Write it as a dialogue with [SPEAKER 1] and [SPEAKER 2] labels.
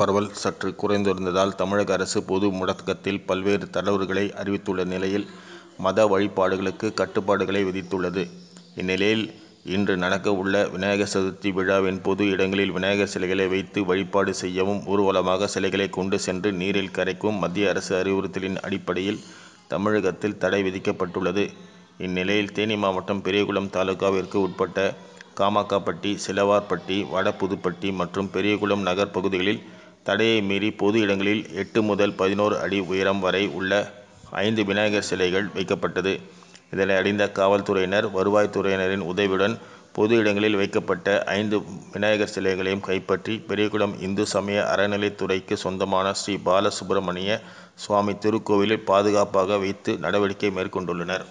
[SPEAKER 1] பரவல் சற்று குறைந்திருந்ததால் தமிழக அரசு பொது முடக்கத்தில் பல்வேறு தளர்வுகளை அறிவித்துள்ள நிலையில் மத வழிபாடுகளுக்கு கட்டுப்பாடுகளை விதித்துள்ளது இந்நிலையில் இன்று நடக்க உள்ள விநாயகர் சதுர்த்தி விழாவின் பொது இடங்களில் விநாயகர் சிலைகளை வைத்து வழிபாடு செய்யவும் ஊர்வலமாக சிலைகளை கொண்டு சென்று நீரில் கரைக்கும் மத்திய அரசு அறிவுறுத்தலின் அடிப்படையில் தமிழகத்தில் தடை விதிக்கப்பட்டுள்ளது இந்நிலையில் தேனி மாவட்டம் பெரியகுளம் தாலுகாவிற்கு உட்பட்ட காமாக்காப்பட்டி சிலவார்பட்டி வடபுதுப்பட்டி மற்றும் பெரியகுளம் நகர் பகுதிகளில் தடையை மீறி பொது இடங்களில் எட்டு முதல் பதினோரு அடி உயரம் வரை உள்ள ஐந்து விநாயகர் சிலைகள் வைக்கப்பட்டது இதனை அறிந்த காவல்துறையினர் வருவாய்த்துறையினரின் உதவியுடன் பொது இடங்களில் வைக்கப்பட்ட ஐந்து விநாயகர் சிலைகளையும் கைப்பற்றி பெரியகுளம் இந்து சமய அறநிலைத்துறைக்கு சொந்தமான ஸ்ரீ பாலசுப்பிரமணிய சுவாமி திருக்கோவிலில் பாதுகாப்பாக வைத்து நடவடிக்கை மேற்கொண்டுள்ளனர்